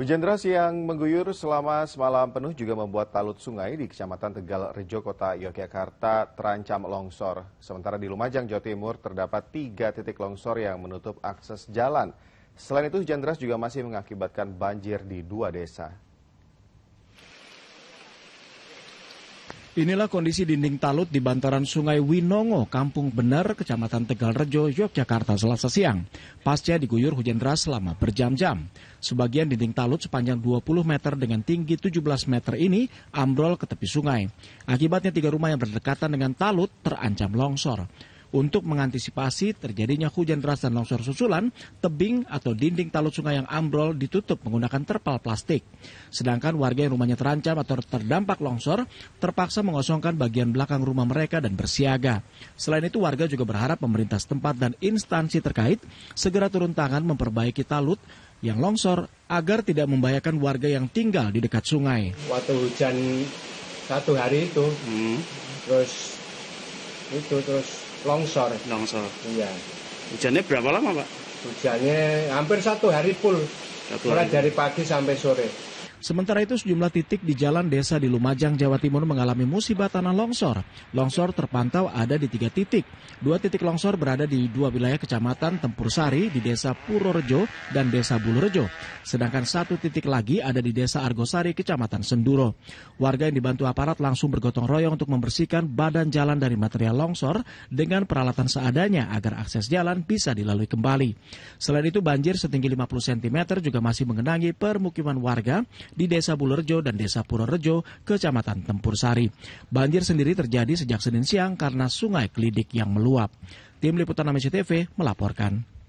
Hujan deras yang mengguyur selama semalam penuh juga membuat talut sungai di Kecamatan Tegal Rejo, Kota Yogyakarta terancam longsor. Sementara di Lumajang, Jawa Timur terdapat tiga titik longsor yang menutup akses jalan. Selain itu, hujan deras juga masih mengakibatkan banjir di dua desa. Inilah kondisi dinding talut di bantaran Sungai Winongo, Kampung Bener, Kecamatan Tegal Rejo, Yogyakarta, Selasa siang. Pasca diguyur hujan deras selama berjam-jam. Sebagian dinding talut sepanjang 20 meter dengan tinggi 17 meter ini ambrol ke tepi sungai. Akibatnya tiga rumah yang berdekatan dengan talut terancam longsor. Untuk mengantisipasi terjadinya hujan deras dan longsor susulan, tebing atau dinding talut sungai yang ambrol ditutup menggunakan terpal plastik. Sedangkan warga yang rumahnya terancam atau terdampak longsor terpaksa mengosongkan bagian belakang rumah mereka dan bersiaga. Selain itu warga juga berharap pemerintah setempat dan instansi terkait segera turun tangan memperbaiki talut yang longsor agar tidak membahayakan warga yang tinggal di dekat sungai. Waktu hujan satu hari itu, hmm. terus itu terus longsor longsor iya hujannya berapa lama pak hujannya hampir satu hari full satu mulai dari pagi sampai sore Sementara itu sejumlah titik di jalan desa di Lumajang, Jawa Timur mengalami musibah tanah longsor. Longsor terpantau ada di tiga titik. Dua titik longsor berada di dua wilayah kecamatan Tempur Sari di desa Purorjo dan desa Bulurejo, Sedangkan satu titik lagi ada di desa Argosari, kecamatan Senduro. Warga yang dibantu aparat langsung bergotong royong untuk membersihkan badan jalan dari material longsor dengan peralatan seadanya agar akses jalan bisa dilalui kembali. Selain itu banjir setinggi 50 cm juga masih mengenangi permukiman warga di Desa Bulerjo dan Desa Rejo, Kecamatan Tempur Sari. Banjir sendiri terjadi sejak Senin siang karena sungai Kelidik yang meluap. Tim Liputan AMC TV melaporkan.